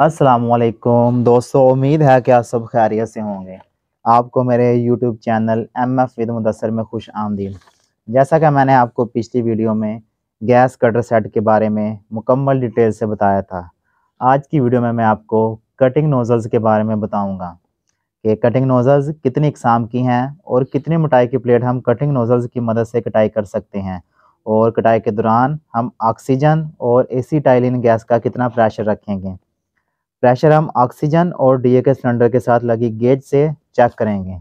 असलकुम दोस्तों उम्मीद है कि आप सब खैरियत से होंगे आपको मेरे YouTube channel M F with Mudassar में खुश आमदी जैसा कि मैंने आपको पिछली वीडियो में गैस कटर सेट के बारे में मुकम्मल डिटेल से बताया था आज की वीडियो में मैं आपको कटिंग नोज़ल्स के बारे में बताऊंगा कि कटिंग नोज़ल्स कितनी इकसाम की हैं और कितनी मोटाई की प्लेट हम कटिंग नोज़ल्स की मदद से कटाई कर सकते हैं और कटाई के दौरान हम ऑक्सीजन और टाइलिन गैस का कितना प्रेशर रखेंगे प्रेशर हम ऑक्सीजन और डीए के सिलेंडर के साथ लगी गेज से चेक करेंगे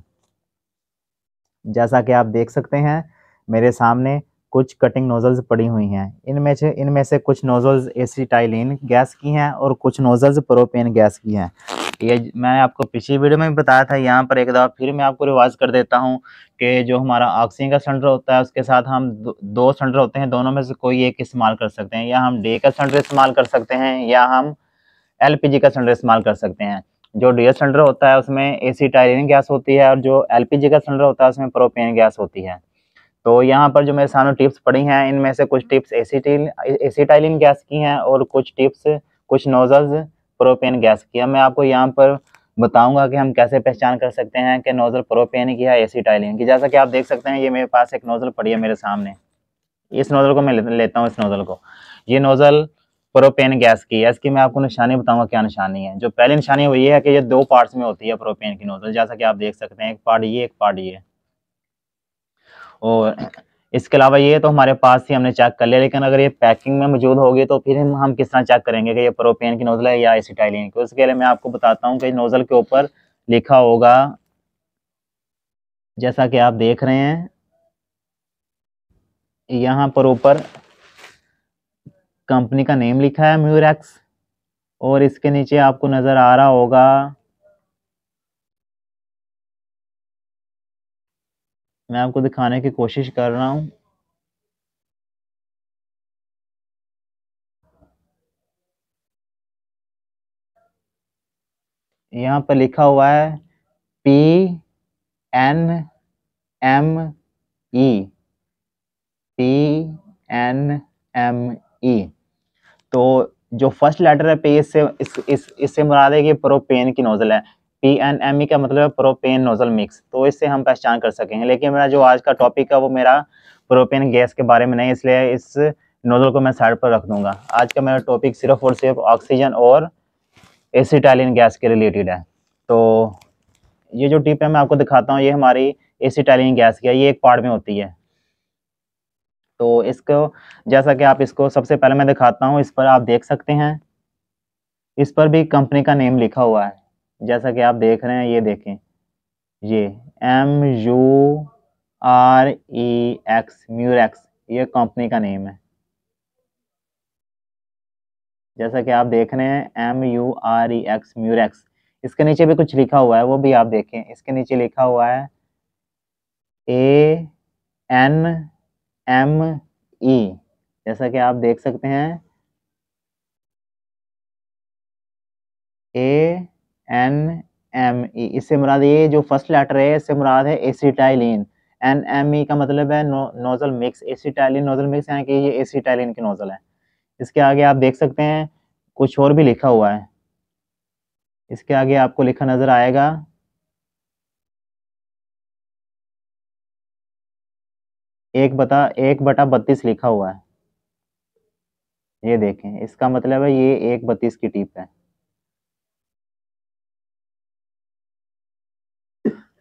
जैसा कि आप देख सकते हैं मेरे सामने कुछ कटिंग नोजल्स पड़ी हुई हैं इनमें से इनमें से कुछ नोजल्स एसीटाइलिन गैस की हैं और कुछ नोजल्स प्रोपेन गैस की हैं ये मैंने आपको पिछली वीडियो में भी बताया था यहाँ पर एक दफ़ा फिर मैं आपको रिवाइज कर देता हूँ कि जो हमारा ऑक्सीजन का सिलेंडर होता है उसके साथ हम दो, सेंडर सिलेंडर होते हैं दोनों में से कोई एक इस्तेमाल कर सकते हैं या हम डे का सिलेंडर इस्तेमाल कर सकते हैं या हम एलपीजी का सिलेंडर इस्तेमाल कर सकते हैं जो डीजल सिलेंडर होता है उसमें एसी टायरिन गैस होती है और जो एलपीजी का सिलेंडर होता है उसमें प्रोपेन गैस होती है तो यहाँ पर जो मेरे सामने टिप्स पड़ी हैं इनमें से कुछ tips acetylene gas की हैं और कुछ टिप्स कुछ नोज़ल्स प्रोपेन गैस की है मैं आपको यहाँ पर बताऊंगा कि हम कैसे पहचान कर सकते हैं कि नोज़ल प्रोपेन की है ए सी टाइलिन की जैसा कि आप देख सकते हैं ये मेरे पास एक नोज़ल पड़ी है मेरे सामने इस नोज़ल को मैं लेता हूँ इस नोज़ल को ये नोज़ल प्रोपेन गैस की है इसकी मैं आपको निशानी बताऊंगा क्या निशानी है जो पहली निशानी वो ये है कि ये दो पार्ट्स में होती है प्रोपेन की नोजल जैसा कि आप देख सकते हैं एक पार्ट ये एक पार्ट ये और इसके अलावा ये तो हमारे पास ही हमने चेक कर लिया लेकिन अगर ये पैकिंग में मौजूद होगी तो फिर हम हम किस तरह चेक करेंगे कि ये प्रोपेन की नोजल है या एसिटाइलिन की उसके लिए मैं आपको बताता हूँ कि नोजल के ऊपर लिखा होगा जैसा कि आप देख रहे हैं यहाँ पर ऊपर कंपनी का नेम लिखा है म्यूरेक्स और इसके नीचे आपको नज़र आ रहा होगा मैं आपको दिखाने की कोशिश कर रहा हूं यहां पर लिखा हुआ है P N M E P N M E तो जो फर्स्ट लेटर है पी इससे इस, इस, इससे मुराद है कि प्रोपेन की नोज़ल है पी एन एम ई का मतलब है प्रोपेन नोज़ल मिक्स तो इससे हम पहचान कर सकेंगे लेकिन मेरा जो आज का टॉपिक है वो मेरा प्रोपेन गैस के बारे में नहीं इसलिए इस नोज़ल को मैं साइड पर रख दूंगा आज का मेरा टॉपिक सिर्फ और सिर्फ ऑक्सीजन और एसिटाइलिन गैस के रिलेटेड है तो ये जो टिप है मैं आपको दिखाता हूँ ये हमारी एसिटाइलिन गैस की है ये एक पार्ट में होती है तो इसको जैसा कि आप इसको सबसे पहले मैं दिखाता हूँ इस पर आप देख सकते हैं इस पर भी कंपनी का नेम लिखा हुआ है जैसा कि आप देख रहे हैं ये देखें ये M U R E X X ये कंपनी का नेम है जैसा कि आप देख रहे हैं M U R E X X इसके नीचे भी कुछ लिखा हुआ है वो भी आप देखें इसके नीचे लिखा हुआ है A N M E e, जैसा कि आप देख सकते हैं ए एन एम ई इससे मुराद ये जो फर्स्ट लेटर है इससे मुराद है एसीटाइलिन एन एम ई का मतलब है no, nozzle mix acetylene nozzle mix यहाँ कि ये एसीटाइलिन की नोजल है इसके आगे आप देख सकते हैं कुछ और भी लिखा हुआ है इसके आगे आपको लिखा नज़र आएगा एक बता एक बटा बत्तीस लिखा हुआ है ये देखें इसका मतलब है ये एक बत्तीस की टिप है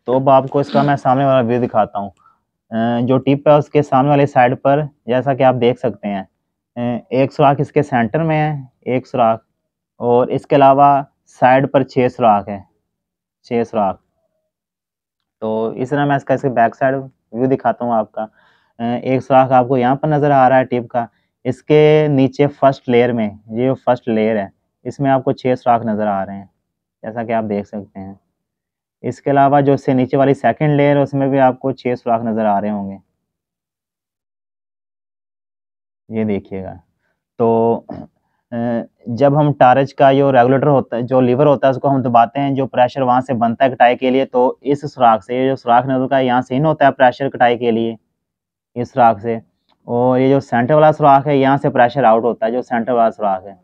तो अब आपको इसका मैं सामने वाला व्यू दिखाता हूँ जो टिप है उसके सामने वाले साइड पर जैसा कि आप देख सकते हैं एक सुराख इसके सेंटर में है एक सुराख और इसके अलावा साइड पर छः सुराख है छः सुराख तो इस तरह मैं इसका इसके बैक साइड व्यू दिखाता हूँ आपका एक सुराख आपको यहाँ पर नज़र आ रहा है टिप का इसके नीचे फर्स्ट लेयर में ये फर्स्ट लेयर है इसमें आपको छः सुराख नज़र आ रहे हैं जैसा कि आप देख सकते हैं इसके अलावा जो इससे नीचे वाली सेकंड लेयर है उसमें भी आपको छः सुराख नज़र आ रहे होंगे ये देखिएगा तो जब हम टारच का जो रेगुलेटर होता है जो लीवर होता है उसको हम दबाते हैं जो प्रेशर वहाँ से बनता है कटाई के लिए तो इस सुराख से ये जो सुराख नजर का यहाँ से इन होता है प्रेशर कटाई के लिए इस सुराख से और ये जो सेंटर वाला सुराख है यहाँ से प्रेशर आउट होता है जो सेंटर वाला सुराख है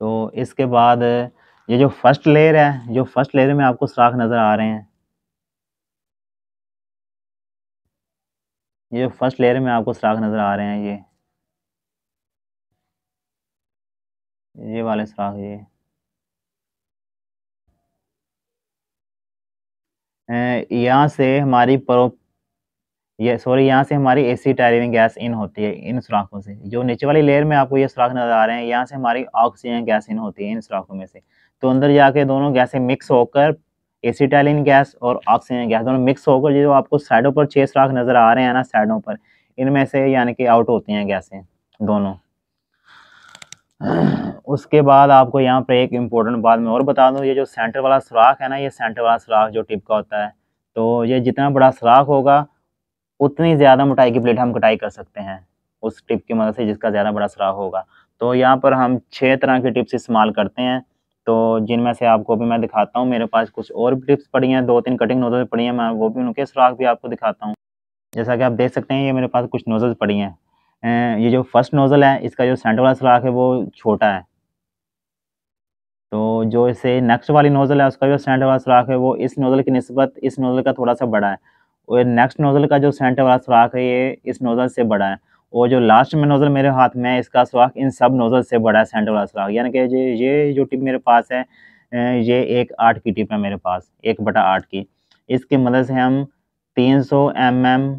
तो इसके बाद ये जो फर्स्ट लेयर है जो फर्स्ट लेयर में आपको सुराख नज़र आ रहे हैं ये जो फर्स्ट लेयर में आपको सुराख नज़र आ रहे हैं ये ये वाले सुराख ये यहाँ से हमारी प्रो ये सॉरी यहाँ से हमारी एसी टायरिंग गैस इन होती है इन सुराखों से जो नीचे वाली लेयर में आपको ये सुराख नज़र आ रहे हैं यहाँ से हमारी ऑक्सीजन गैस इन होती है इन सुराखों में से तो अंदर जाके दोनों गैसें मिक्स होकर एसीटाइलिन गैस और ऑक्सीजन गैस दोनों मिक्स होकर जो आपको साइडों पर छः सुराख नज़र आ रहे हैं ना साइडों पर इनमें से यानी कि आउट होती हैं गैसें दोनों उसके बाद आपको यहाँ पर एक इम्पोर्टेंट बात मैं और बता दूँ ये जो सेंटर वाला सुराख है ना ये सेंटर वाला सुराख जो टिप का होता है तो ये जितना बड़ा सुराख होगा उतनी ज़्यादा मोटाई की प्लेट हम कटाई कर सकते हैं उस टिप की मदद से जिसका ज़्यादा बड़ा सुराख होगा तो यहाँ पर हम छः तरह के टिप्स इस्तेमाल करते हैं तो जिनमें से आपको भी मैं दिखाता हूँ मेरे पास कुछ और भी टिप्स पड़ी हैं दो तीन कटिंग नोजल पड़ी हैं मैं वो भी उनके सुराख भी आपको दिखाता हूँ जैसा कि आप देख सकते हैं ये मेरे पास कुछ नोजल पड़ी हैं ये जो फर्स्ट नोज़ल है इसका जो सेंटर वाला सुराख है वो छोटा है तो जो इसे नेक्स्ट वाली नोज़ल है उसका जो सेंटर वाला सुराख है वो इस नोज़ल की नस्बत इस नोज़ल का थोड़ा सा बड़ा है और नेक्स्ट नोज़ल का जो सेंटर वाला सुराख है ये इस नोज़ल से बड़ा है और जो लास्ट में नोज़ल मेरे हाथ में है इसका सुराख इन सब नोज़ल से बड़ा है सेंटर वाला सुराख यानी कि ये ये जो टिप मेरे पास है अं, ये एक आठ की टिप है मेरे पास एक बटा आठ की इसकी मदद से हम तीन सौ एम एम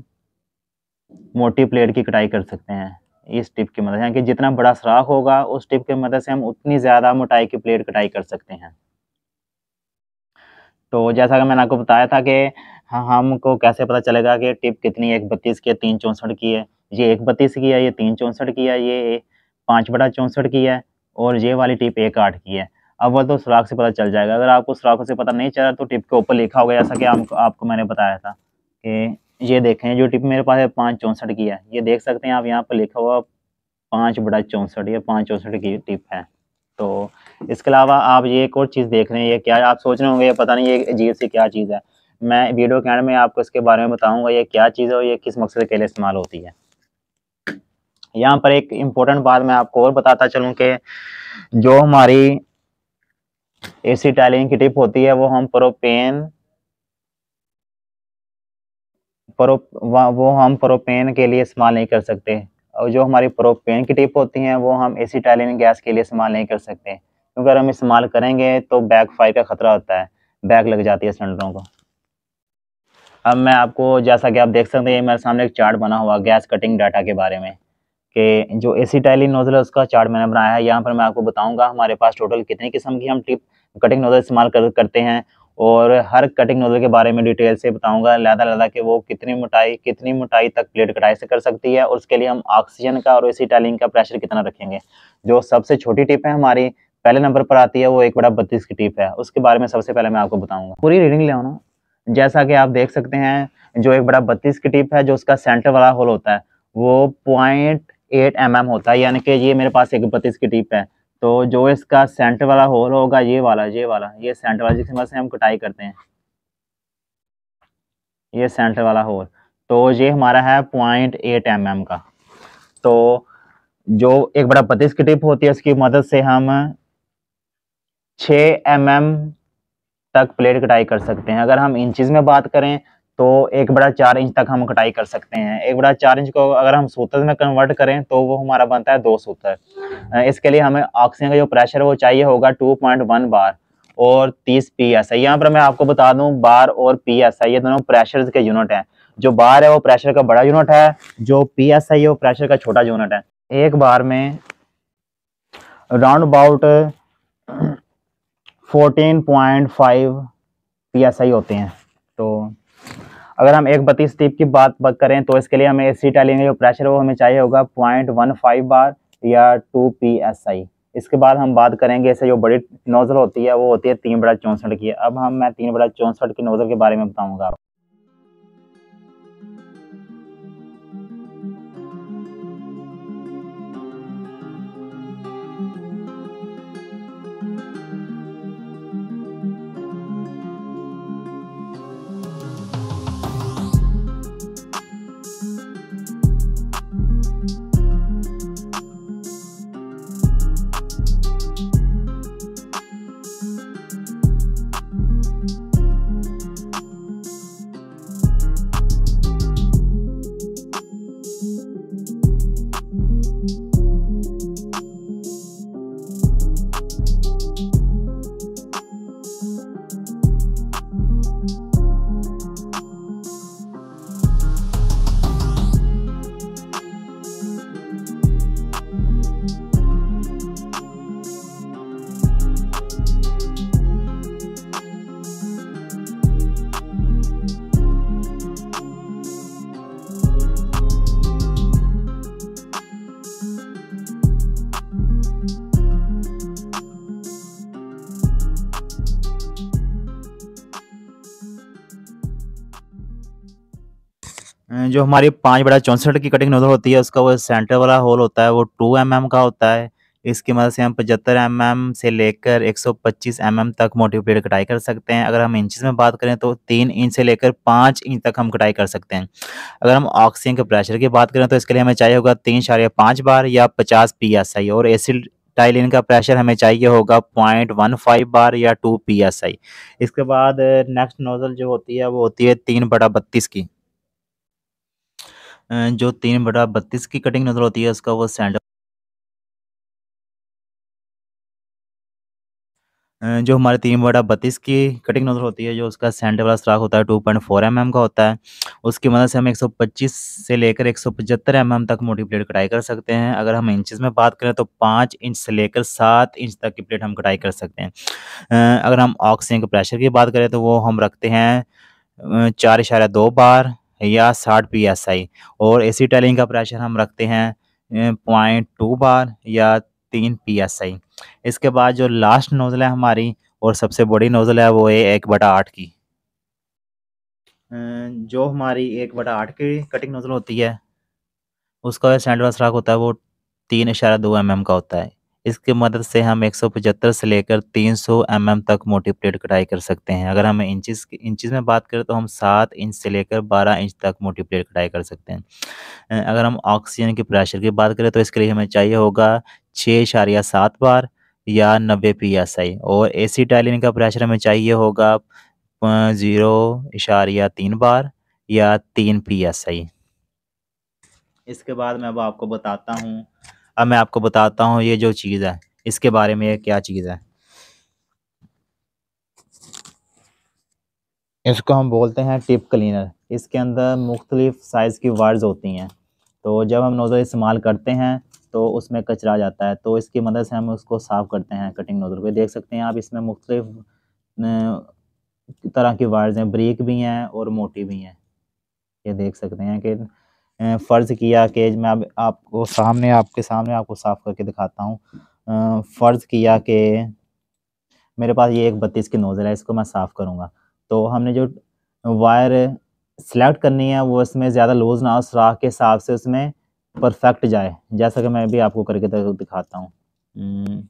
मोटी प्लेट की कटाई कर सकते हैं इस टिप की मदद मतलब, यानी कि जितना बड़ा सुराख होगा उस टिप की मदद मतलब से हम उतनी ज़्यादा मोटाई की प्लेट कटाई कर सकते हैं तो जैसा कि मैंने आपको बताया था कि हाँ, हमको कैसे पता चलेगा कि टिप कितनी एक बत्तीस की है तीन चौंसठ की है ये एक बत्तीस की है ये तीन चौंसठ की है ये पाँच बटा चौंसठ की है और ये वाली टिप एक आठ की है अब वह तो सुराख से पता चल जाएगा अगर आपको सुराखों से पता नहीं चला तो टिप के ऊपर लिखा होगा जैसा कि आपको मैंने बताया था कि ये देखें जो टिप मेरे पास है पाँच चौंसठ की है ये देख सकते हैं आप यहाँ पर लिखा हुआ पाँच बड़ा चौंसठ या पाँच चौंसठ की टिप है तो इसके अलावा आप ये एक और चीज़ देख रहे हैं ये क्या आप सोच रहे होंगे ये पता नहीं ये अजीब सी क्या चीज़ है मैं वीडियो के एंड में आपको इसके बारे में बताऊंगा ये क्या चीज़ है और ये किस मकसद के लिए इस्तेमाल होती है यहाँ पर एक इम्पोर्टेंट बात मैं आपको और बताता चलूँ कि जो हमारी सी टाइलिंग की टिप होती है वो हम प्रोपेन परो वो हम प्रोपेन के लिए इस्तेमाल नहीं कर सकते और जो हमारी प्रोपेन की टिप होती हैं वो हम एसीटाइलिन गैस के लिए इस्तेमाल नहीं कर सकते क्योंकि अगर हम इस्तेमाल करेंगे तो बैक फायर का ख़तरा होता है बैक लग जाती है सिलेंडरों को अब मैं आपको जैसा कि आप देख सकते हैं मेरे सामने एक चार्ट बना हुआ गैस कटिंग डाटा के बारे में कि जो एसीटाइलिन नोज़ल है उसका चार्ट मैंने बनाया है यहाँ पर मैं आपको बताऊँगा हमारे पास टोटल कितनी किस्म की हम टिप कटिंग नोज़ल इस्तेमाल कर, करते हैं और हर कटिंग नोजल के बारे में डिटेल से बताऊंगा लहदा लहदा कि वो कितनी मोटाई कितनी मोटाई तक प्लेट कटाई से कर सकती है और उसके लिए हम ऑक्सीजन का और इसी टैलिंग का प्रेशर कितना रखेंगे जो सबसे छोटी टिप है हमारी पहले नंबर पर आती है वो एक बड़ा बत्तीस की टिप है उसके बारे में सबसे पहले मैं आपको बताऊंगा पूरी रीडिंग ले आना जैसा कि आप देख सकते हैं जो एक बड़ा बत्तीस की टिप है जो उसका सेंटर वाला होल होता है वो पॉइंट एट एम होता है यानी कि ये मेरे पास एक बत्तीस की टिप है तो जो इसका सेंटर वाला होल होगा ये वाला ये वाला ये सेंटर वाला जिसकी मदद से हम कटाई करते हैं ये सेंटर वाला होल तो ये हमारा है पॉइंट एट एम एम का तो जो एक बड़ा पतिस की टिप होती है उसकी मदद से हम छ एम एम तक प्लेट कटाई कर सकते हैं अगर हम इंचज़ में बात करें तो एक बड़ा चार इंच तक हम कटाई कर सकते हैं एक बड़ा चार इंच को अगर हम सूत्र में कन्वर्ट करें तो वो हमारा बनता है दो सूत्र इसके लिए हमें ऑक्सीजन का जो प्रेशर वो चाहिए होगा टू पॉइंट वन बार और तीस पी एस आई यहाँ पर मैं आपको बता दूं बार और पी एस आई ये दोनों प्रेशर के यूनिट हैं जो बार है वो प्रेशर का बड़ा यूनिट है जो पी एस आई है वो प्रेशर का छोटा यूनिट है एक बार में round about fourteen point five P S I होते हैं तो अगर हम एक बत्तीस टीप की बात करें तो इसके लिए हमें एसी टाइलिंग जो प्रेशर वो हमें चाहिए होगा पॉइंट वन फाइव बार या टू पी एस आई इसके बाद हम बात करेंगे ऐसे जो बड़ी नोज़ल होती है वो होती है तीन बड़ा चौंसठ की अब हम मैं तीन बड़ा चौंसठ की नोज़ल के बारे में बताऊँगा जो हमारी पाँच बटा चौंसठ की कटिंग नोजल होती है उसका वो सेंटर वाला होल होता है वो टू एम mm का होता है इसकी मदद से हम पचहत्तर एम mm से लेकर एक सौ पच्चीस एम mm एम तक मोटी प्लेट कटाई कर सकते हैं अगर हम इंचज़ में बात करें तो तीन इंच से लेकर पाँच इंच तक हम कटाई कर सकते हैं अगर हम ऑक्सीजन के प्रेशर की बात करें तो इसके लिए हमें चाहिए होगा तीन साढ़े पाँच बार या पचास पी एस आई और एसिड टाइलिन का प्रेशर हमें चाहिए होगा पॉइंट वन फाइव बार या टू पी एस आई इसके बाद नेक्स्ट नोज़ल जो होती है वो होती है तीन बटा बत्तीस की जो तीन बटा बत्तीस की कटिंग नज़र होती है उसका वो सेंटर जो हमारे तीन बटा बत्तीस की कटिंग नज़र होती है जो उसका सेंटर वाला स्ट्राक होता है two point four M M का होता है उसकी मदद से हम एक सौ पच्चीस से लेकर एक सौ पचहत्तर एम mm एम तक मोटी प्लेट कटाई कर सकते हैं अगर हम इंचज़ में बात करें तो पाँच इंच से लेकर सात इंच तक की प्लेट हम कटाई कर सकते हैं अगर हम ऑक्सीजन के प्रेशर की बात करें तो वो हम रखते हैं चार इशारा दो बार या साठ पी एस आई और एसी टेलिंग का प्रेशर हम रखते हैं पॉइंट टू बार या तीन पी एस आई इसके बाद जो लास्ट नोज़ल है हमारी और सबसे बड़ी नोज़ल है वो है एक बटा आठ की जो हमारी एक बटा आठ की कटिंग नोज़ल होती है उसका सेंटर स्ट्राक होता है वो तीन इशारा दो एम एम का होता है इसके मदद से हम एक से लेकर 300 सौ mm तक मोटी प्लेट कटाई कर सकते हैं अगर हम इंचिस इंचिस में बात करें तो हम सात इंच से लेकर बारह इंच तक मोटी प्लेट कटाई कर सकते हैं अगर हम ऑक्सीजन की प्रेशर की बात करें तो इसके लिए हमें चाहिए होगा छः इशारिया सात बार या नब्बे पी एस आई और ए सी टाइलिन का प्रेशर हमें चाहिए होगा ज़ीरो इशारिया तीन बार या तीन पी एस आई इसके बाद मैं अब आपको बताता हूँ अब मैं आपको बताता हूँ ये जो चीज़ है इसके बारे में ये क्या चीज़ है इसको हम बोलते हैं टिप क्लीनर इसके अंदर मुख्तलिफ साइज़ की वायर्स होती हैं तो जब हम नोज़ल इस्तेमाल करते हैं तो उसमें कचरा जाता है तो इसकी मदद से हम उसको साफ़ करते हैं कटिंग नोज़ल को देख सकते हैं आप इसमें मुख्तलिफ तरह की वायर्स हैं ब्रीक भी हैं और मोटी भी हैं ये देख सकते हैं कि फ़र्ज़ किया कि मैं अब आपको सामने आपके सामने आपको साफ़ करके दिखाता हूँ फ़र्ज़ किया कि मेरे पास ये एक बत्तीस की नोज़ल है इसको मैं साफ़ करूँगा तो हमने जो वायर सेलेक्ट करनी है वो इसमें ज़्यादा लूज़ ना हो सराख के हिसाब से उसमें परफेक्ट जाए जैसा कि मैं भी आपको करके दिखाता हूँ हम्म,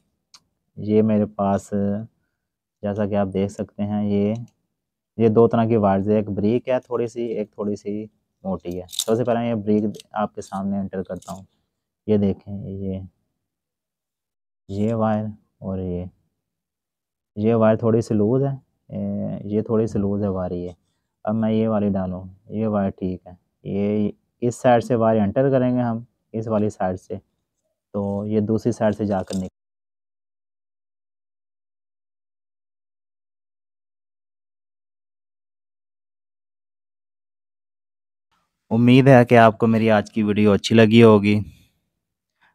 ये मेरे पास जैसा कि आप देख सकते हैं ये ये दो तरह की वायर्स है एक ब्रीक है थोड़ी सी एक थोड़ी सी मोटी है सबसे पहले ये ब्रेक आपके सामने एंटर करता हूँ ये देखें ये ये वायर और ये ये वायर थोड़ी सी लूज़ है ये थोड़ी सी लूज़ है वायर ये अब मैं ये वाली डालूँ ये वायर ठीक है ये इस साइड से वायर एंटर करेंगे हम इस वाली साइड से तो ये दूसरी साइड से जाकर निकल उम्मीद है कि आपको मेरी आज की वीडियो अच्छी लगी होगी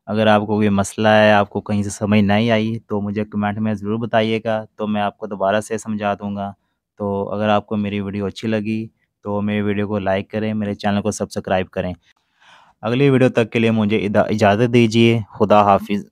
अगर आपको कोई मसला है आपको कहीं से समझ नहीं आई तो मुझे कमेंट में ज़रूर बताइएगा तो मैं आपको दोबारा से समझा दूँगा तो अगर आपको मेरी वीडियो अच्छी लगी तो मेरी वीडियो को लाइक करें मेरे चैनल को सब्सक्राइब करें अगली वीडियो तक के लिए मुझे इजाज़त दीजिए खुदा हाफिज़